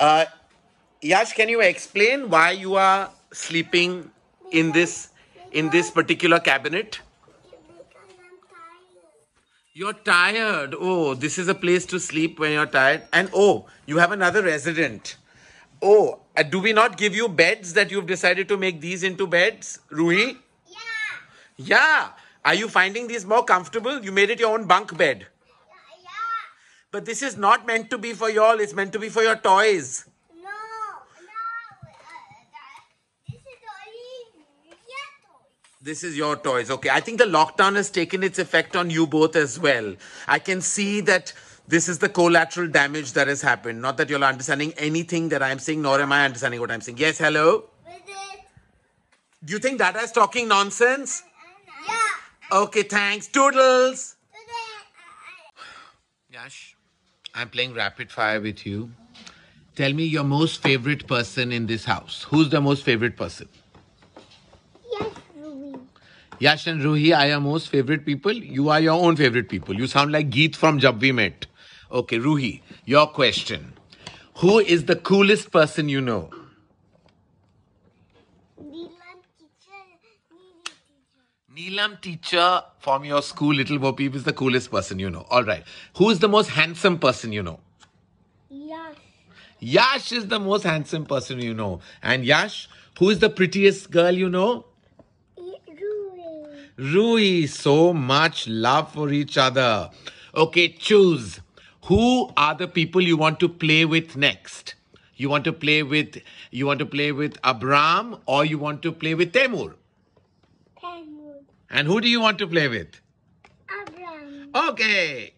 Uh, Yash, can you explain why you are sleeping in this in this particular cabinet? You're tired. Oh, this is a place to sleep when you're tired. And oh, you have another resident. Oh, uh, do we not give you beds that you've decided to make these into beds, Rui? Yeah. Yeah. Are you finding these more comfortable? You made it your own bunk bed. But this is not meant to be for y'all. It's meant to be for your toys. No, no. Uh, this, is toys. this is your toys. Okay. I think the lockdown has taken its effect on you both as well. I can see that this is the collateral damage that has happened. Not that you're understanding anything that I'm saying, nor am I understanding what I'm saying. Yes, hello? Do you think Dada is talking nonsense? Yeah. Okay, thanks. Toodles. Yash. I'm playing rapid fire with you. Tell me your most favorite person in this house. Who's the most favorite person? Yash Ruhi. and Ruhi are your most favorite people. You are your own favorite people. You sound like Geet from Jab We Met. Okay, Ruhi, your question. Who is the coolest person you know? Neelam teacher from your school, Little Bo Peep, is the coolest person you know. All right. Who is the most handsome person you know? Yash. Yash is the most handsome person you know. And Yash, who is the prettiest girl you know? Rui. Rui. So much love for each other. Okay, choose. Who are the people you want to play with next? You want to play with you want to play with Abram or you want to play with Temur? And who do you want to play with? Abraham. Okay.